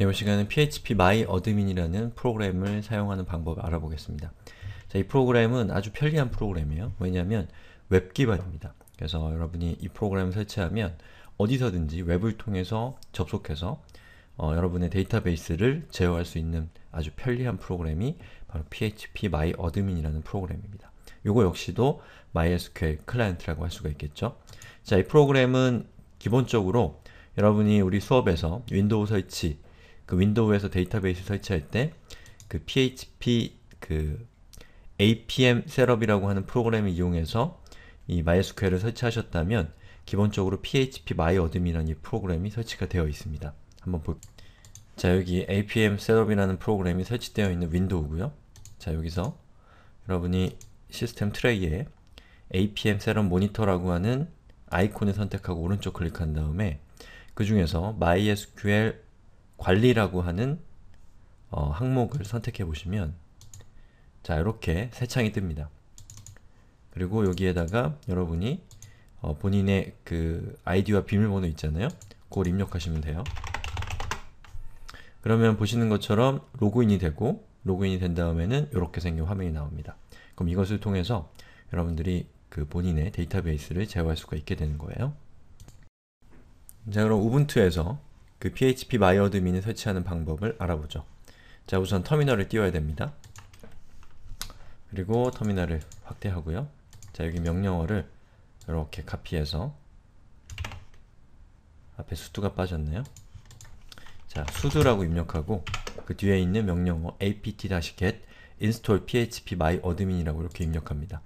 이번 시간은 PHP My Admin이라는 프로그램을 사용하는 방법 알아보겠습니다. 자, 이 프로그램은 아주 편리한 프로그램이에요. 왜냐하면 웹 기반입니다. 그래서 여러분이 이 프로그램을 설치하면 어디서든지 웹을 통해서 접속해서 어, 여러분의 데이터베이스를 제어할 수 있는 아주 편리한 프로그램이 바로 PHP My Admin이라는 프로그램입니다. 이거 역시도 MySQL 클라이언트라고 할 수가 있겠죠. 자, 이 프로그램은 기본적으로 여러분이 우리 수업에서 윈도우 설치, 그 윈도우에서 데이터베이스 설치할 때 그 PHP 그, 그 APM 셋업이라고 하는 프로그램을 이용해서 이 MySQL을 설치하셨다면 기본적으로 PHP MyAdmin이라는 이 프로그램이 설치가 되어 있습니다. 한번 볼. 자 여기 APM 셋업이라는 프로그램이 설치되어 있는 윈도우고요. 자 여기서 여러분이 시스템 트레이에 APM 셋업 모니터라고 하는 아이콘을 선택하고 오른쪽 클릭한 다음에 그 중에서 MySQL 관리라고 하는 어, 항목을 선택해 보시면 자 이렇게 새 창이 뜹니다. 그리고 여기에다가 여러분이 어, 본인의 그 아이디와 비밀번호 있잖아요. 그걸 입력하시면 돼요. 그러면 보시는 것처럼 로그인이 되고 로그인이 된 다음에는 이렇게 생긴 화면이 나옵니다. 그럼 이것을 통해서 여러분들이 그 본인의 데이터베이스를 제어할 수가 있게 되는 거예요. 자 그럼 우분투에서 그 php myadmin을 설치하는 방법을 알아보죠. 자 우선 터미널을 띄워야 됩니다. 그리고 터미널을 확대하고요. 자 여기 명령어를 이렇게 카피해서 앞에 수두가 빠졌네요. 자 수두라고 입력하고 그 뒤에 있는 명령어 apt-get install phpMyAdmin이라고 이렇게 입력합니다.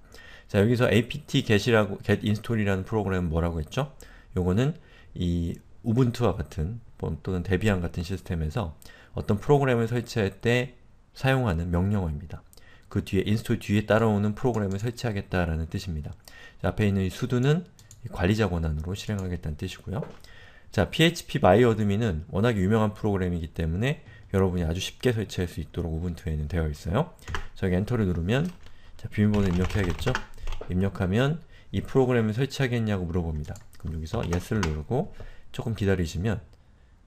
자 여기서 a p t getInstall이라는 프로그램은 뭐라고 했죠? 요거는 이 우분투와 같은 또는 데비안 같은 시스템에서 어떤 프로그램을 설치할 때 사용하는 명령어입니다. 그 뒤에 인스톨 뒤에 따라오는 프로그램을 설치하겠다라는 뜻입니다. 자, 앞에 있는 이수두는 관리자 권한으로 실행하겠다는 뜻이고요. 자, php myadmin은 워낙 유명한 프로그램이기 때문에 여러분이 아주 쉽게 설치할 수 있도록 우분투에는 되어 있어요. 저기 엔터를 누르면 자, 비밀번호 입력해야겠죠? 입력하면 이 프로그램을 설치하겠냐고 물어봅니다. 그럼 여기서 yes를 누르고 조금 기다리시면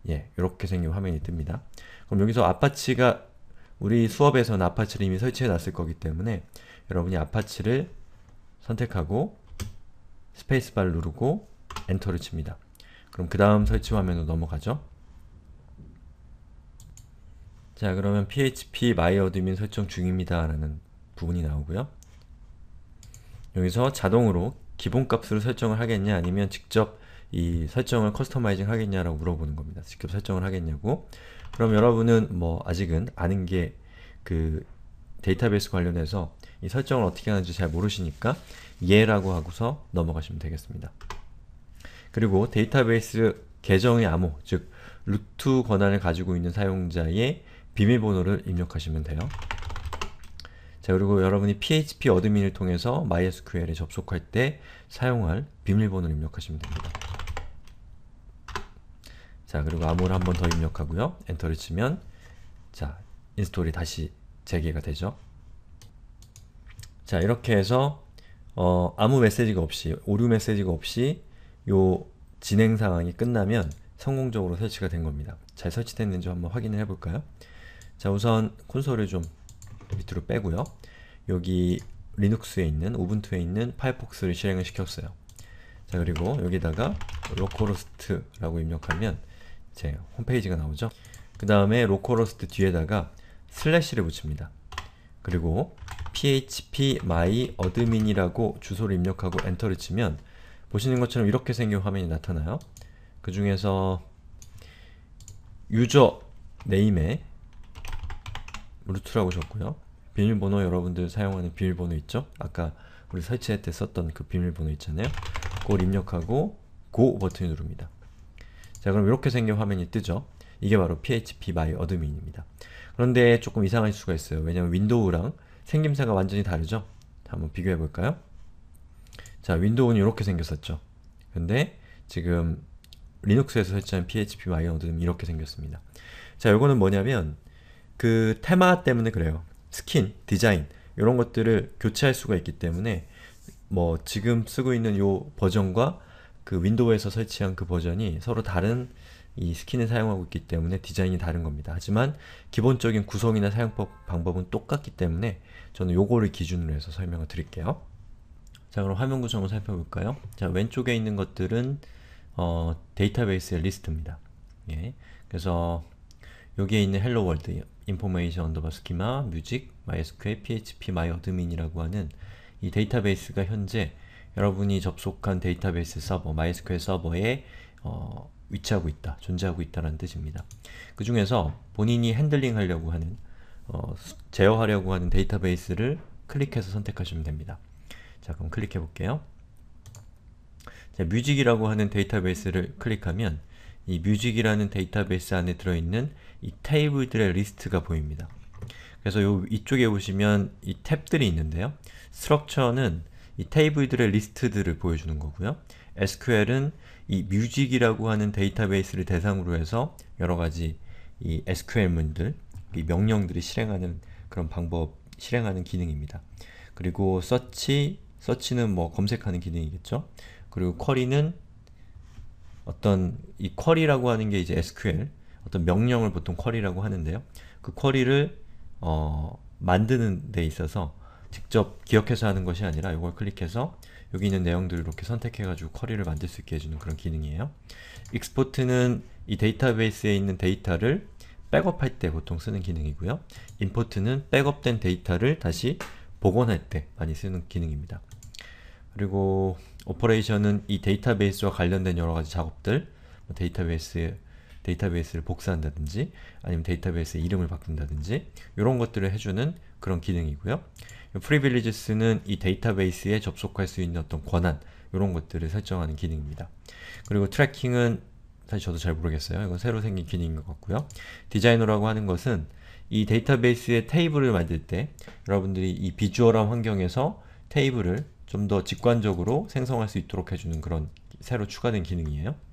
예, 이렇게 생긴 화면이 뜹니다. 그럼 여기서 아파치가 우리 수업에서는 아파치를 이미 설치해 놨을 거기 때문에 여러분이 아파치를 선택하고 스페이스바를 누르고 엔터를 칩니다. 그럼 그 다음 설치 화면으로 넘어가죠. 자 그러면 php myadmin 설정 중입니다 라는 부분이 나오고요. 여기서 자동으로 기본값으로 설정을 하겠냐 아니면 직접 이 설정을 커스터마이징 하겠냐라고 물어보는 겁니다. 직접 설정을 하겠냐고. 그럼 여러분은 뭐 아직은 아는 게 그 데이터베이스 관련해서 이 설정을 어떻게 하는지 잘 모르시니까 예라고 하고서 넘어가시면 되겠습니다. 그리고 데이터베이스 계정의 암호, 즉 루트 권한을 가지고 있는 사용자의 비밀번호를 입력하시면 돼요. 자 그리고 여러분이 PHP 어드민을 통해서 MySQL에 접속할 때 사용할 비밀번호를 입력하시면 됩니다. 자 그리고 암호를 한 번 더 입력하고요. 엔터를 치면 자 인스톨이 다시 재개가 되죠. 자 이렇게 해서 어, 아무 메시지가 없이 오류 메시지가 없이 요 진행 상황이 끝나면 성공적으로 설치가 된 겁니다. 잘 설치됐는지 한 번 확인을 해볼까요? 자 우선 콘솔을 좀 밑으로 빼고요. 여기 리눅스에 있는 우분투에 있는 파이폭스를 실행을 시켰어요. 자 그리고 여기다가 로컬호스트라고 입력하면 제 홈페이지가 나오죠. 그 다음에 로컬호스트 뒤에다가 슬래시를 붙입니다. 그리고 php my admin이라고 주소를 입력하고 엔터를 치면 보시는 것처럼 이렇게 생긴 화면이 나타나요. 그 중에서 유저 네임에 루트라고 적고요. 비밀번호 여러분들 사용하는 비밀번호 있죠? 아까 우리 설치할 때 썼던 그 비밀번호 있잖아요. 그걸 입력하고 고 버튼을 누릅니다. 자 그럼 이렇게 생긴 화면이 뜨죠. 이게 바로 PHP 마이 어드민입니다. 그런데 조금 이상할 수가 있어요. 왜냐면 윈도우랑 생김새가 완전히 다르죠? 자, 한번 비교해 볼까요? 자, 윈도우는 이렇게 생겼었죠. 근데 지금 리눅스에서 설치한 PHP 마이 어드민 이렇게 생겼습니다. 자, 요거는 뭐냐면 그 테마 때문에 그래요. 스킨, 디자인 이런 것들을 교체할 수가 있기 때문에 뭐 지금 쓰고 있는 요 버전과 그 윈도우에서 설치한 그 버전이 서로 다른 이 스킨을 사용하고 있기 때문에 디자인이 다른 겁니다. 하지만 기본적인 구성이나 사용법 방법은 똑같기 때문에 저는 요거를 기준으로 해서 설명을 드릴게요. 자 그럼 화면 구성을 살펴볼까요? 자 왼쪽에 있는 것들은 어, 데이터베이스의 리스트입니다. 예. 그래서 여기에 있는 헬로 월드, 인포메이션 언더바 스키마, 뮤직, MySQL, PHP, m y a d m 이라고 하는 이 데이터베이스가 현재 여러분이 접속한 데이터베이스 서버, MySQL 서버에 어, 위치하고 있다, 존재하고 있다는 뜻입니다. 그 중에서 본인이 핸들링 하려고 하는, 어, 제어하려고 하는 데이터베이스를 클릭해서 선택하시면 됩니다. 자, 그럼 클릭해 볼게요. 자, 뮤직이라고 하는 데이터베이스를 클릭하면 이 뮤직이라는 데이터베이스 안에 들어있는 이 테이블들의 리스트가 보입니다. 그래서 요 이쪽에 보시면 이 탭들이 있는데요. 스트럭처는 이 테이블들의 리스트들을 보여주는 거고요. SQL은 이 뮤직이라고 하는 데이터베이스를 대상으로 해서 여러가지 이 SQL문들, 이 명령들이 실행하는 그런 방법, 실행하는 기능입니다. 그리고 서치, 서치는 뭐 검색하는 기능이겠죠. 그리고 쿼리는 어떤 이 쿼리라고 하는 게 이제 SQL, 어떤 명령을 보통 쿼리라고 하는데요. 그 쿼리를 어, 만드는 데 있어서 직접 기억해서 하는 것이 아니라 이걸 클릭해서 여기 있는 내용들을 이렇게 선택해가지고 쿼리를 만들 수 있게 해주는 그런 기능이에요. 익스포트는 이 데이터베이스에 있는 데이터를 백업할 때 보통 쓰는 기능이고요. 임포트는 백업된 데이터를 다시 복원할 때 많이 쓰는 기능입니다. 그리고 오퍼레이션은 이 데이터베이스와 관련된 여러가지 작업들 뭐 데이터베이스 데이터베이스를 복사한다든지 아니면 데이터베이스의 이름을 바꾼다든지 이런 것들을 해주는 그런 기능이고요. 프리빌리지스는 이 데이터베이스에 접속할 수 있는 어떤 권한 이런 것들을 설정하는 기능입니다. 그리고 트래킹은 사실 저도 잘 모르겠어요. 이건 새로 생긴 기능인 것 같고요. 디자이너라고 하는 것은 이 데이터베이스의 테이블을 만들 때 여러분들이 이 비주얼한 환경에서 테이블을 좀 더 직관적으로 생성할 수 있도록 해주는 그런 새로 추가된 기능이에요.